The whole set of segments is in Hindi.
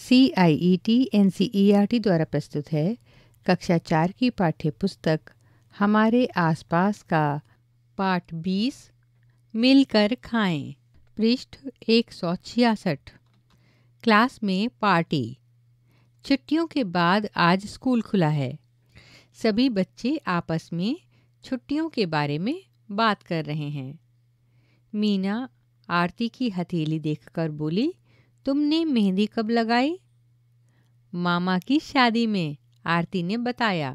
C I E T N C E R T द्वारा प्रस्तुत है कक्षा चार की पाठ्य पुस्तक हमारे आसपास का पाठ बीस मिलकर खाएं पृष्ठ एक सौ छियासठ क्लास में पार्टी छुट्टियों के बाद आज स्कूल खुला है सभी बच्चे आपस में छुट्टियों के बारे में बात कर रहे हैं मीना आरती की हथेली देखकर बोली तुमने मेहंदी कब लगाई मामा की शादी में आरती ने बताया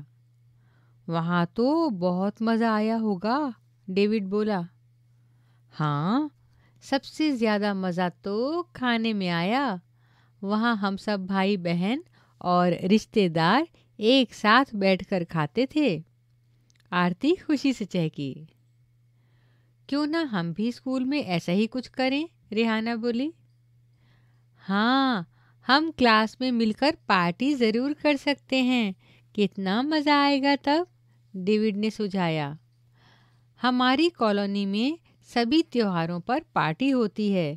वहाँ तो बहुत मज़ा आया होगा डेविड बोला हाँ सबसे ज़्यादा मज़ा तो खाने में आया वहाँ हम सब भाई बहन और रिश्तेदार एक साथ बैठकर खाते थे आरती खुशी से चहकी क्यों ना हम भी स्कूल में ऐसा ही कुछ करें रिहाना बोली हाँ हम क्लास में मिलकर पार्टी ज़रूर कर सकते हैं कितना मज़ा आएगा तब डेविड ने सुझाया हमारी कॉलोनी में सभी त्योहारों पर पार्टी होती है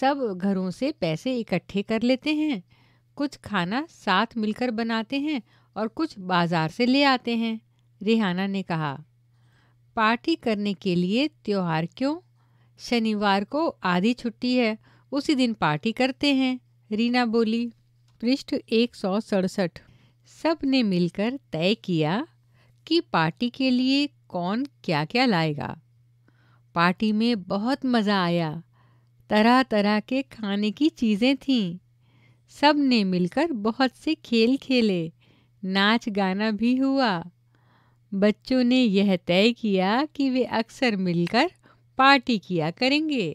सब घरों से पैसे इकट्ठे कर लेते हैं कुछ खाना साथ मिलकर बनाते हैं और कुछ बाजार से ले आते हैं रिहाना ने कहा पार्टी करने के लिए त्यौहार क्यों शनिवार को आधी छुट्टी है उसी दिन पार्टी करते हैं रीना बोली पृष्ठ एक सौ सड़सठ सब ने मिलकर तय किया कि पार्टी के लिए कौन क्या क्या लाएगा पार्टी में बहुत मज़ा आया तरह तरह के खाने की चीज़ें थीं सब ने मिलकर बहुत से खेल खेले नाच गाना भी हुआ बच्चों ने यह तय किया कि वे अक्सर मिलकर पार्टी किया करेंगे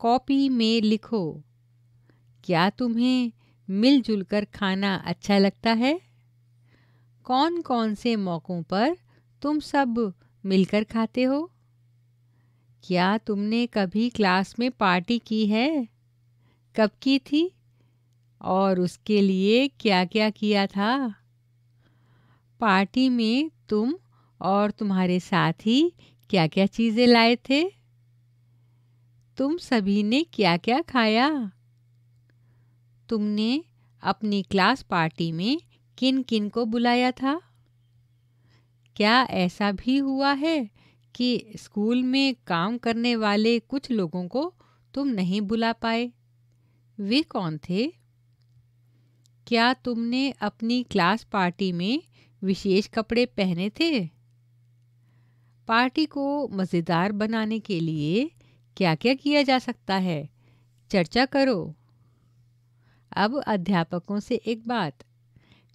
कॉपी में लिखो क्या तुम्हें मिलजुल कर खाना अच्छा लगता है कौन कौन से मौक़ों पर तुम सब मिलकर खाते हो क्या तुमने कभी क्लास में पार्टी की है कब की थी और उसके लिए क्या क्या किया था पार्टी में तुम और तुम्हारे साथी क्या क्या चीज़ें लाए थे तुम सभी ने क्या क्या खाया तुमने अपनी क्लास पार्टी में किन किन को बुलाया था क्या ऐसा भी हुआ है कि स्कूल में काम करने वाले कुछ लोगों को तुम नहीं बुला पाए वे कौन थे क्या तुमने अपनी क्लास पार्टी में विशेष कपड़े पहने थे पार्टी को मज़ेदार बनाने के लिए क्या क्या किया जा सकता है चर्चा करो अब अध्यापकों से एक बात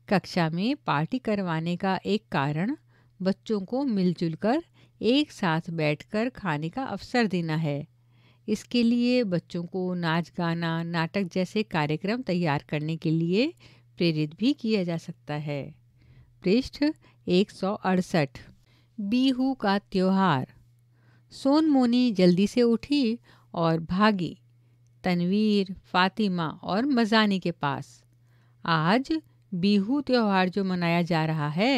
कक्षा में पार्टी करवाने का एक कारण बच्चों को मिलजुल कर एक साथ बैठकर खाने का अवसर देना है इसके लिए बच्चों को नाच गाना नाटक जैसे कार्यक्रम तैयार करने के लिए प्रेरित भी किया जा सकता है पृष्ठ एक सौ अड़सठ बीहू का त्यौहार सोनमोनी जल्दी से उठी और भागी तनवीर फातिमा और मजानी के पास आज बीहू त्यौहार जो मनाया जा रहा है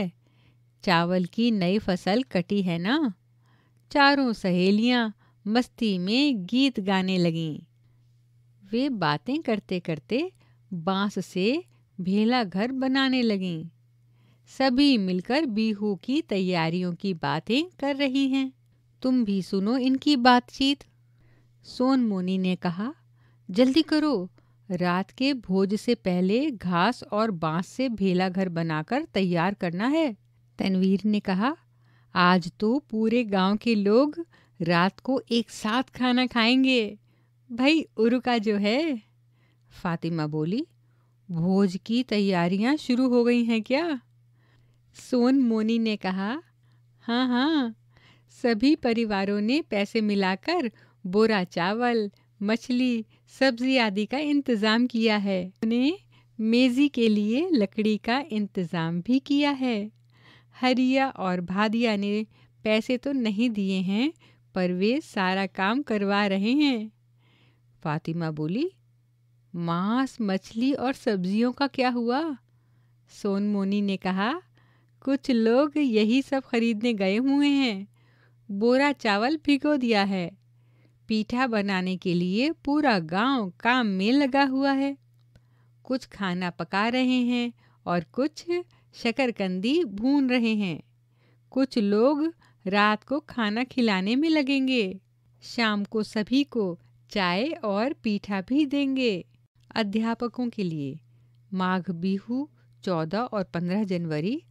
चावल की नई फसल कटी है ना चारों सहेलियां मस्ती में गीत गाने लगीं वे बातें करते करते बांस से भेला घर बनाने लगीं सभी मिलकर बीहू की तैयारियों की बातें कर रही हैं तुम भी सुनो इनकी बातचीत सोन मोनी ने कहा जल्दी करो रात के भोज से पहले घास और बांस से भेला घर बनाकर तैयार करना है तनवीर ने कहा आज तो पूरे गांव के लोग रात को एक साथ खाना खाएंगे भाई उरुका जो है फातिमा बोली भोज की तैयारियां शुरू हो गई हैं क्या सोन मोनी ने कहा हाँ हाँ सभी परिवारों ने पैसे मिलाकर बोरा चावल मछली सब्जी आदि का इंतज़ाम किया है उन्हें मेज़ी के लिए लकड़ी का इंतज़ाम भी किया है हरिया और भादिया ने पैसे तो नहीं दिए हैं पर वे सारा काम करवा रहे हैं फातिमा बोली मांस मछली और सब्जियों का क्या हुआ सोनमोनी ने कहा कुछ लोग यही सब खरीदने गए हुए हैं बोरा चावल भिगो दिया है पीठा बनाने के लिए पूरा गांव काम में लगा हुआ है कुछ खाना पका रहे हैं और कुछ शकरकंदी भून रहे हैं कुछ लोग रात को खाना खिलाने में लगेंगे शाम को सभी को चाय और पीठा भी देंगे अध्यापकों के लिए माघ बिहू चौदह और पंद्रह जनवरी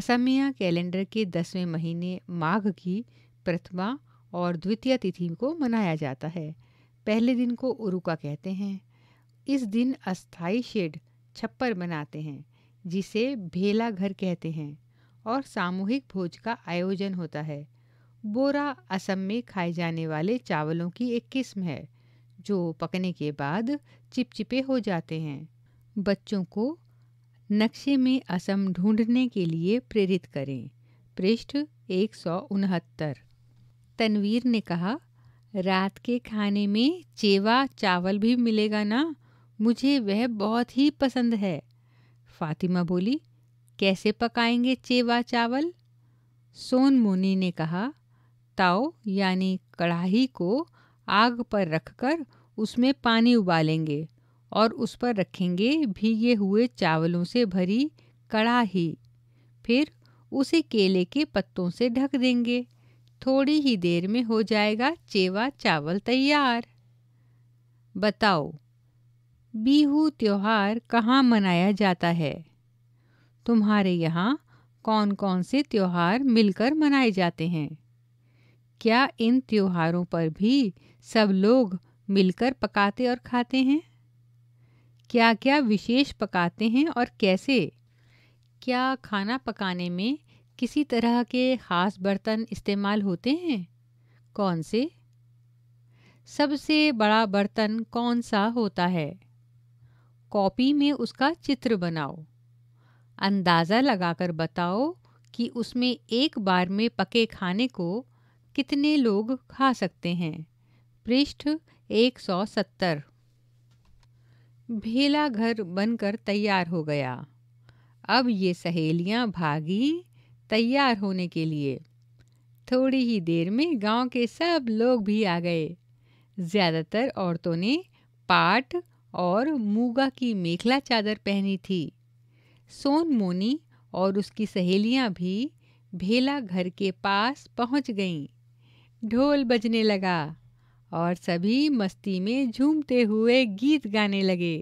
असमिया कैलेंडर के दसवें महीने माघ की प्रथमा और द्वितीय तिथि को मनाया जाता है पहले दिन को उरुका कहते हैं इस दिन अस्थाई शेड छप्पर बनाते हैं जिसे भेला घर कहते हैं और सामूहिक भोज का आयोजन होता है बोरा असम में खाए जाने वाले चावलों की एक किस्म है जो पकने के बाद चिपचिपे हो जाते हैं बच्चों को नक्शे में असम ढूंढने के लिए प्रेरित करें पृष्ठ एक सौ उनहत्तर तनवीर ने कहा रात के खाने में चेवा चावल भी मिलेगा ना मुझे वह बहुत ही पसंद है फातिमा बोली कैसे पकाएंगे चेवा चावल सोन मोनी ने कहा ताओ यानी कढ़ाही को आग पर रखकर उसमें पानी उबालेंगे और उस पर रखेंगे भीगे हुए चावलों से भरी कढ़ाही फिर उसे केले के पत्तों से ढक देंगे थोड़ी ही देर में हो जाएगा चेवा चावल तैयार बताओ बीहू त्योहार कहाँ मनाया जाता है तुम्हारे यहाँ कौन कौन से त्योहार मिलकर मनाए जाते हैं क्या इन त्योहारों पर भी सब लोग मिलकर पकाते और खाते हैं क्या क्या विशेष पकाते हैं और कैसे क्या खाना पकाने में किसी तरह के ख़ास बर्तन इस्तेमाल होते हैं कौन से सबसे बड़ा बर्तन कौन सा होता है कॉपी में उसका चित्र बनाओ अंदाज़ा लगाकर बताओ कि उसमें एक बार में पके खाने को कितने लोग खा सकते हैं पृष्ठ 170 भेला घर बनकर तैयार हो गया अब ये सहेलियां भागी तैयार होने के लिए थोड़ी ही देर में गांव के सब लोग भी आ गए ज़्यादातर औरतों ने पाट और मूगा की मेखला चादर पहनी थी सोन मोनी और उसकी सहेलियां भी भेला घर के पास पहुंच गईं। ढोल बजने लगा और सभी मस्ती में झूमते हुए गीत गाने लगे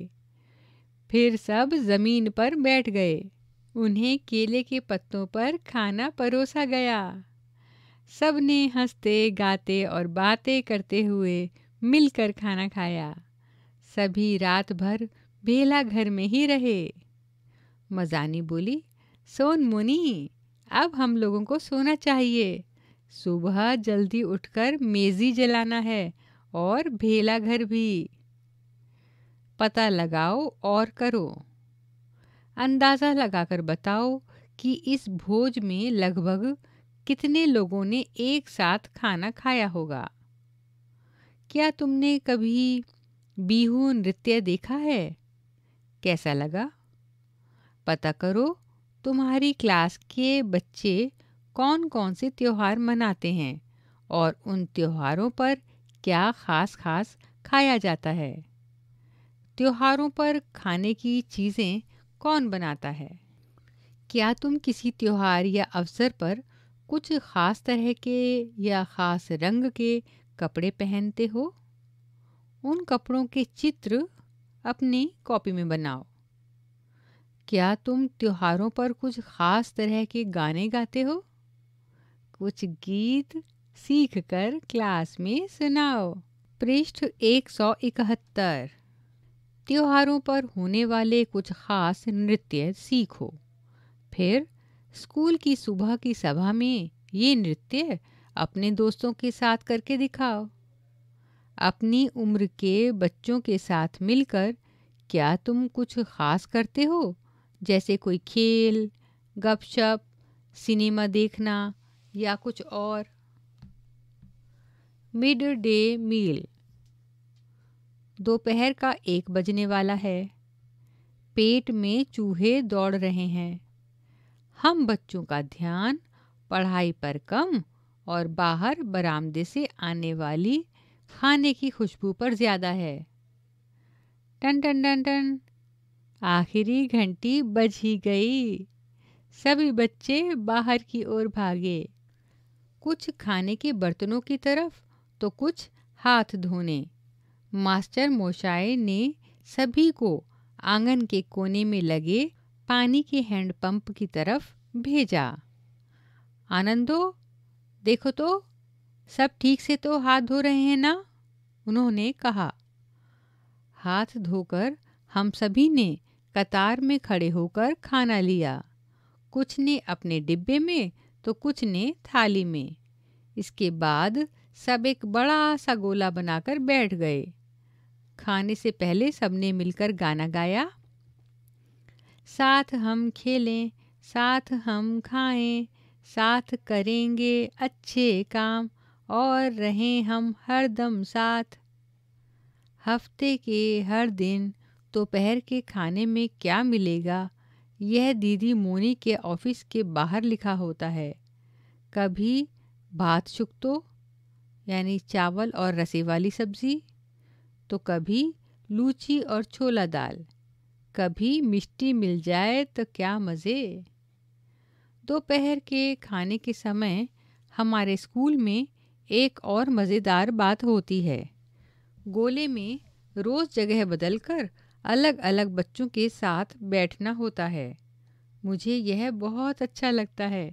फिर सब ज़मीन पर बैठ गए उन्हें केले के पत्तों पर खाना परोसा गया सब ने हंसते गाते और बातें करते हुए मिलकर खाना खाया सभी रात भर बेला घर में ही रहे मजानी बोली सोन मुनी अब हम लोगों को सोना चाहिए सुबह जल्दी उठकर मेज़ी जलाना है और भेला घर भी पता लगाओ और करो अंदाज़ा लगाकर बताओ कि इस भोज में लगभग कितने लोगों ने एक साथ खाना खाया होगा क्या तुमने कभी बीहू नृत्य देखा है कैसा लगा पता करो तुम्हारी क्लास के बच्चे कौन कौन से त्यौहार मनाते हैं और उन त्योहारों पर क्या ख़ास ख़ास खाया जाता है त्योहारों पर खाने की चीज़ें कौन बनाता है क्या तुम किसी त्यौहार या अवसर पर कुछ ख़ास तरह के या ख़ास रंग के कपड़े पहनते हो उन कपड़ों के चित्र अपनी कॉपी में बनाओ क्या तुम त्योहारों पर कुछ ख़ास तरह के गाने गाते हो कुछ गीत सीखकर क्लास में सुनाओ पृष्ठ एक सौ इकहत्तर त्योहारों पर होने वाले कुछ खास नृत्य सीखो फिर स्कूल की सुबह की सभा में ये नृत्य अपने दोस्तों के साथ करके दिखाओ अपनी उम्र के बच्चों के साथ मिलकर क्या तुम कुछ खास करते हो जैसे कोई खेल गपशप सिनेमा देखना या कुछ और मिड डे मील दोपहर का एक बजने वाला है पेट में चूहे दौड़ रहे हैं हम बच्चों का ध्यान पढ़ाई पर कम और बाहर बरामदे से आने वाली खाने की खुशबू पर ज़्यादा है टन टन टन टन आखिरी घंटी बज ही गई सभी बच्चे बाहर की ओर भागे कुछ खाने के बर्तनों की तरफ तो कुछ हाथ धोने मास्टर मोशाए ने सभी को आंगन के कोने में लगे पानी के हैंडपंप की तरफ भेजा आनंदो देखो तो सब ठीक से तो हाथ धो रहे हैं ना उन्होंने कहा हाथ धोकर हम सभी ने कतार में खड़े होकर खाना लिया कुछ ने अपने डिब्बे में तो कुछ ने थाली में इसके बाद सब एक बड़ा सा गोला बनाकर बैठ गए खाने से पहले सबने मिलकर गाना गाया साथ हम खेलें साथ हम खाएं साथ करेंगे अच्छे काम और रहें हम हर दम साथ हफ्ते के हर दिन दोपहर तो के खाने में क्या मिलेगा यह दीदी मोनी के ऑफिस के बाहर लिखा होता है कभी भात शुक्तो यानी चावल और रसे वाली सब्ज़ी तो कभी लूची और छोला दाल कभी मिष्टी मिल जाए तो क्या मज़े दोपहर के खाने के समय हमारे स्कूल में एक और मज़ेदार बात होती है गोले में रोज़ जगह बदल कर अलग अलग बच्चों के साथ बैठना होता है मुझे यह बहुत अच्छा लगता है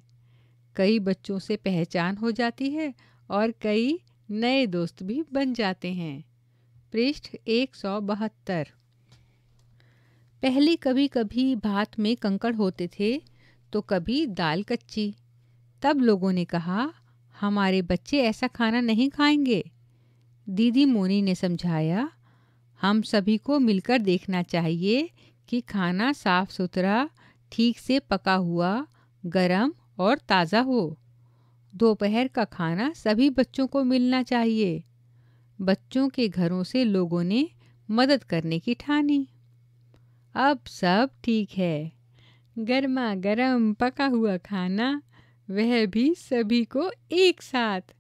कई बच्चों से पहचान हो जाती है और कई नए दोस्त भी बन जाते हैं पृष्ठ एक सौ बहत्तर पहले कभी कभी भात में कंकड़ होते थे तो कभी दाल कच्ची तब लोगों ने कहा हमारे बच्चे ऐसा खाना नहीं खाएंगे दीदी मोनी ने समझाया हम सभी को मिलकर देखना चाहिए कि खाना साफ सुथरा ठीक से पका हुआ गरम और ताज़ा हो दोपहर का खाना सभी बच्चों को मिलना चाहिए बच्चों के घरों से लोगों ने मदद करने की ठानी अब सब ठीक है गर्मा गर्म पका हुआ खाना वह भी सभी को एक साथ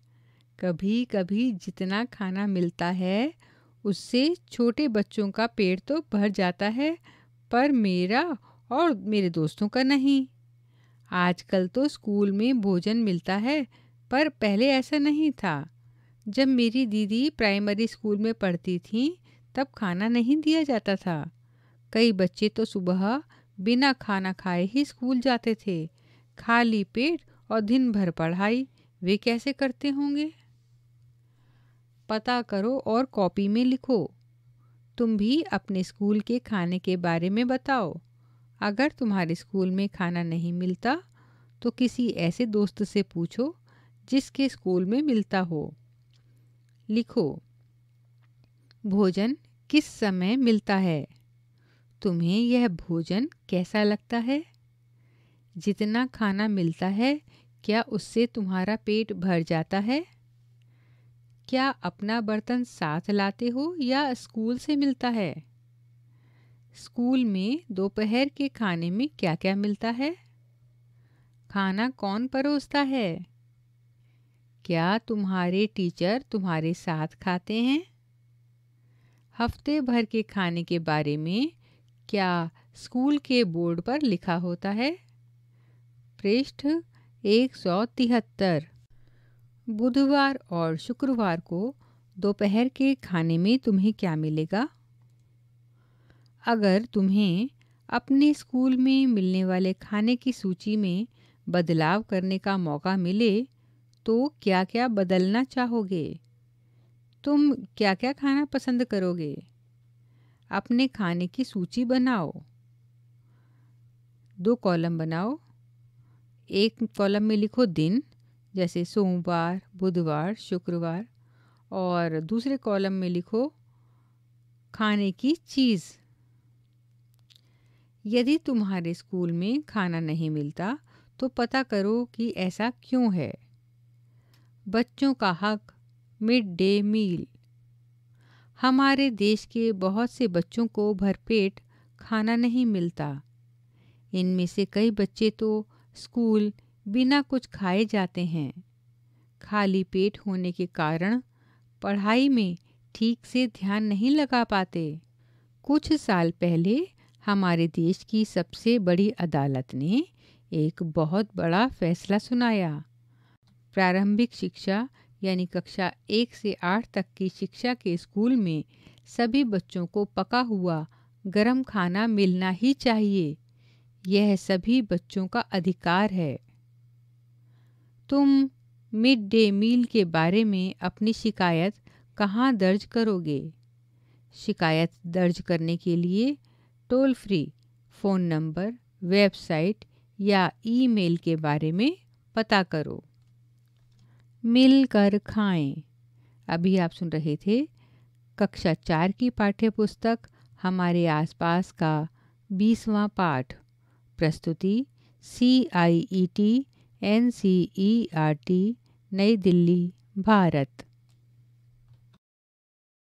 कभी कभी जितना खाना मिलता है उससे छोटे बच्चों का पेट तो भर जाता है पर मेरा और मेरे दोस्तों का नहीं आजकल तो स्कूल में भोजन मिलता है पर पहले ऐसा नहीं था जब मेरी दीदी प्राइमरी स्कूल में पढ़ती थी तब खाना नहीं दिया जाता था कई बच्चे तो सुबह बिना खाना खाए ही स्कूल जाते थे खाली पेट और दिन भर पढ़ाई वे कैसे करते होंगे पता करो और कॉपी में लिखो तुम भी अपने स्कूल के खाने के बारे में बताओ अगर तुम्हारे स्कूल में खाना नहीं मिलता तो किसी ऐसे दोस्त से पूछो जिसके स्कूल में मिलता हो लिखो भोजन किस समय मिलता है तुम्हें यह भोजन कैसा लगता है जितना खाना मिलता है क्या उससे तुम्हारा पेट भर जाता है क्या अपना बर्तन साथ लाते हो या स्कूल से मिलता है स्कूल में दोपहर के खाने में क्या क्या मिलता है खाना कौन परोसता है क्या तुम्हारे टीचर तुम्हारे साथ खाते हैं हफ्ते भर के खाने के बारे में क्या स्कूल के बोर्ड पर लिखा होता है पृष्ठ एक सौ तिहत्तर बुधवार और शुक्रवार को दोपहर के खाने में तुम्हें क्या मिलेगा अगर तुम्हें अपने स्कूल में मिलने वाले खाने की सूची में बदलाव करने का मौका मिले तो क्या क्या बदलना चाहोगे तुम क्या क्या खाना पसंद करोगे अपने खाने की सूची बनाओ दो कॉलम बनाओ एक कॉलम में लिखो दिन जैसे सोमवार बुधवार शुक्रवार और दूसरे कॉलम में लिखो खाने की चीज़ यदि तुम्हारे स्कूल में खाना नहीं मिलता तो पता करो कि ऐसा क्यों है बच्चों का हक मिड डे मील हमारे देश के बहुत से बच्चों को भरपेट खाना नहीं मिलता इनमें से कई बच्चे तो स्कूल बिना कुछ खाए जाते हैं खाली पेट होने के कारण पढ़ाई में ठीक से ध्यान नहीं लगा पाते कुछ साल पहले हमारे देश की सबसे बड़ी अदालत ने एक बहुत बड़ा फैसला सुनाया प्रारंभिक शिक्षा यानी कक्षा एक से आठ तक की शिक्षा के स्कूल में सभी बच्चों को पका हुआ गर्म खाना मिलना ही चाहिए यह सभी बच्चों का अधिकार है तुम मिड डे मील के बारे में अपनी शिकायत कहाँ दर्ज करोगे शिकायत दर्ज करने के लिए toll free phone number website या ईमेल के बारे में पता करो मिलकर खाएं अभी आप सुन रहे थे कक्षा चार की पाठ्य पुस्तक हमारे आसपास का बीसवां पाठ प्रस्तुति C I E T N C E R T Nai Delhi Bharat